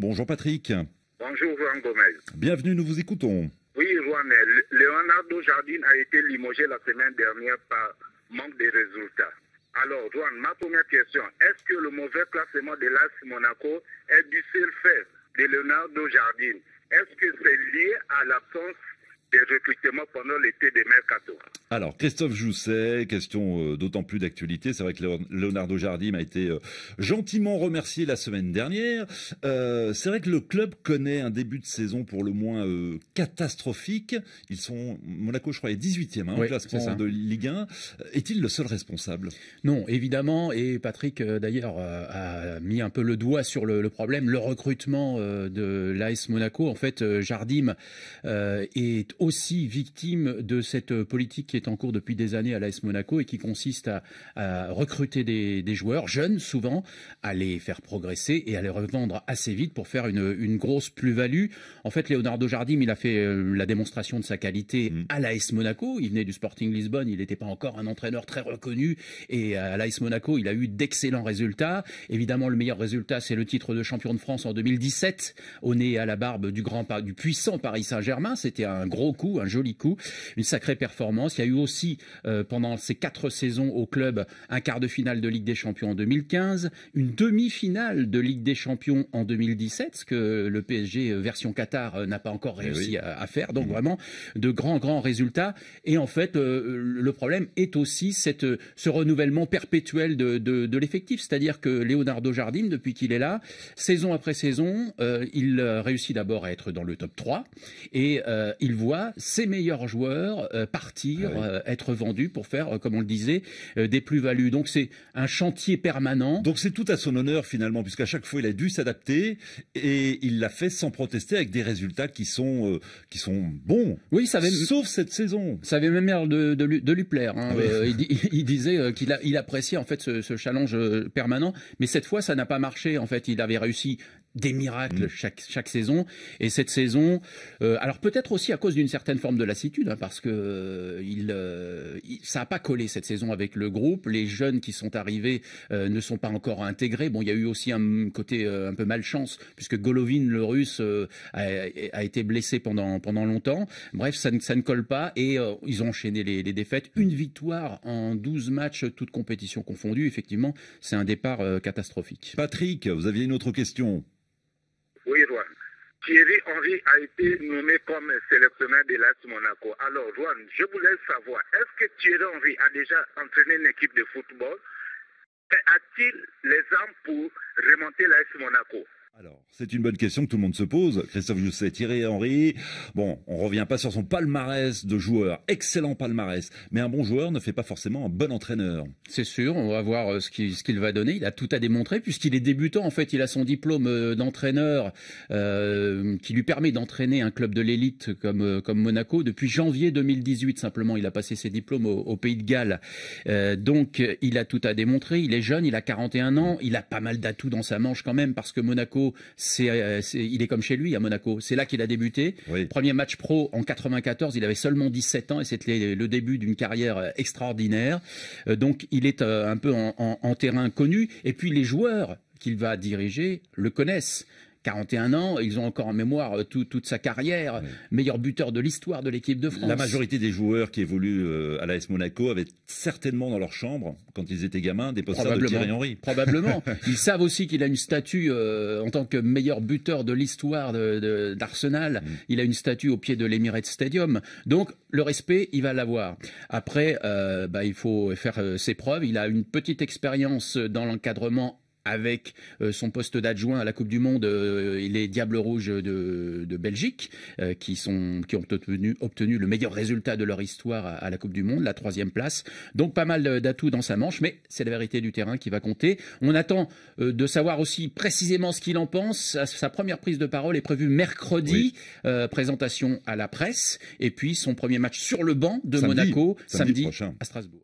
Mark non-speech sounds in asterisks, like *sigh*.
Bonjour Patrick. Bonjour Juan Gomez. Bienvenue, nous vous écoutons. Oui, Juan, euh, Leonardo Jardine a été limogé la semaine dernière par manque de résultats. Alors, Juan, ma première question, est-ce que le mauvais classement de l'AS Monaco est du seul fait de Leonardo Jardine Est-ce que c'est lié à l'absence des recrutements pendant l'été des Alors, Christophe Jousset, question euh, d'autant plus d'actualité. C'est vrai que Leonardo Jardim a été euh, gentiment remercié la semaine dernière. Euh, c'est vrai que le club connaît un début de saison pour le moins catastrophique. Ils sont, Monaco, je crois, est 18e hein, de Ligue 1. Est-il le seul responsable Non, évidemment. Et Patrick, d'ailleurs, a mis un peu le doigt sur le, problème. Le recrutement de l'AS Monaco, en fait, Jardim est aussi victime de cette euh, politique qui est en cours depuis des années à l'AS Monaco et qui consiste à, recruter des, joueurs jeunes, souvent, à les faire progresser et à les revendre assez vite pour faire une, grosse plus-value. En fait, Leonardo Jardim, il a fait euh, la démonstration de sa qualité mmh. à l'AS Monaco. Il venait du Sporting Lisbonne, il n'était pas encore un entraîneur très reconnu. Et euh, à l'AS Monaco, il a eu d'excellents résultats. Évidemment, le meilleur résultat, c'est le titre de champion de France en 2017, au nez à la barbe du, grand, du puissant Paris Saint-Germain. C'était un gros coup, un joli coup, une sacrée performance. Il y a eu aussi, euh, pendant ces quatre saisons au club, un quart de finale de Ligue des Champions en 2015, une demi-finale de Ligue des Champions en 2017, ce que le PSG euh, version Qatar euh, n'a pas encore eh réussi à, faire. Donc mm-hmm. vraiment, de grands, grands résultats. Et en fait, le problème est aussi cette, ce renouvellement perpétuel de, de, l'effectif. C'est-à-dire que Leonardo Jardim, depuis qu'il est là, saison après saison, il réussit d'abord à être dans le top 3 et il voit ses meilleurs joueurs euh, partir, ah euh, être vendus pour faire, euh, comme on le disait, des plus-values. Donc c'est un chantier permanent. Donc c'est tout à son honneur finalement, puisqu'à chaque fois il a dû s'adapter et il l'a fait sans protester avec des résultats qui sont, bons. Oui, ça sauf cette saison. Ça avait même l'air de, de, lui plaire. Hein. Ah *laughs* il, disait qu'il appréciait en fait ce challenge permanent, mais cette fois ça n'a pas marché. En fait, il avait réussi des miracles mm. chaque, saison. Et cette saison, euh, alors peut-être aussi à cause d'une certaine forme de lassitude, hein, parce que euh, euh, il, ça n'a pas collé cette saison avec le groupe. Les jeunes qui sont arrivés ne sont pas encore intégrés. Bon, il y a eu aussi un côté un peu malchance, puisque Golovin, le russe, a, été blessé pendant, longtemps. Bref, ça ne, colle pas. Et ils ont enchaîné les, les, défaites. Une victoire en 12 matchs, toutes compétitions confondues. Effectivement, c'est un départ catastrophique. Patrick, vous aviez une autre question oui, Juan. Thierry Henry a été nommé comme sélectionneur de l'AS Monaco. Alors, Juan, je voulais savoir, est-ce que Thierry Henry a déjà entraîné une équipe de football A-t-il les armes pour remonter l'AS Monaco alors, c'est une bonne question que tout le monde se pose. Christophe Jousset, Thierry Henry. Bon, on revient pas sur son palmarès de joueur. Excellent palmarès. Mais un bon joueur ne fait pas forcément un bon entraîneur. C'est sûr, on va voir euh, ce qu'il va donner. Il a tout à démontrer puisqu'il est débutant. En fait, il a son diplôme euh, d'entraîneur euh, qui lui permet d'entraîner un club de l'élite comme, Monaco. Depuis janvier 2018, simplement, il a passé ses diplômes au, Pays de Galles. donc, il a tout à démontrer. Il est jeune, il a 41 ans. Il a pas mal d'atouts dans sa manche quand même parce que Monaco euh, il est comme chez lui à Monaco. C'est là qu'il a débuté. Premier match pro en 94, il avait seulement 17 ans et c'était le début d'une carrière euh, extraordinaire. Euh, donc il est un peu en terrain connu. Et puis les joueurs qu'il va diriger le connaissent. 41 ans, ils ont encore en mémoire euh, toute sa carrière, meilleur buteur de l'histoire de l'équipe de France. La majorité des joueurs qui évoluent euh, à l'AS Monaco avaient certainement dans leur chambre, quand ils étaient gamins, des posters de Thierry Henry. Probablement. *laughs* ils savent aussi qu'il a une statue euh, en tant que meilleur buteur de l'histoire d'Arsenal. Mm. Il a une statue au pied de l'Emirates Stadium. Donc, le respect, il va l'avoir. Après, bah, il faut faire ses preuves. Il a une petite expérience dans l'encadrement avec euh, son poste d'adjoint à la Coupe du Monde euh, et les Diables Rouges de, Belgique, euh, qui, sont, qui ont obtenu, obtenu, le meilleur résultat de leur histoire à, la Coupe du Monde, la troisième place. Donc pas mal d'atouts dans sa manche, mais c'est la vérité du terrain qui va compter. On attend de savoir aussi précisément ce qu'il en pense. Sa première prise de parole est prévue mercredi, présentation à la presse, et puis son premier match sur le banc de Monaco samedi à Strasbourg.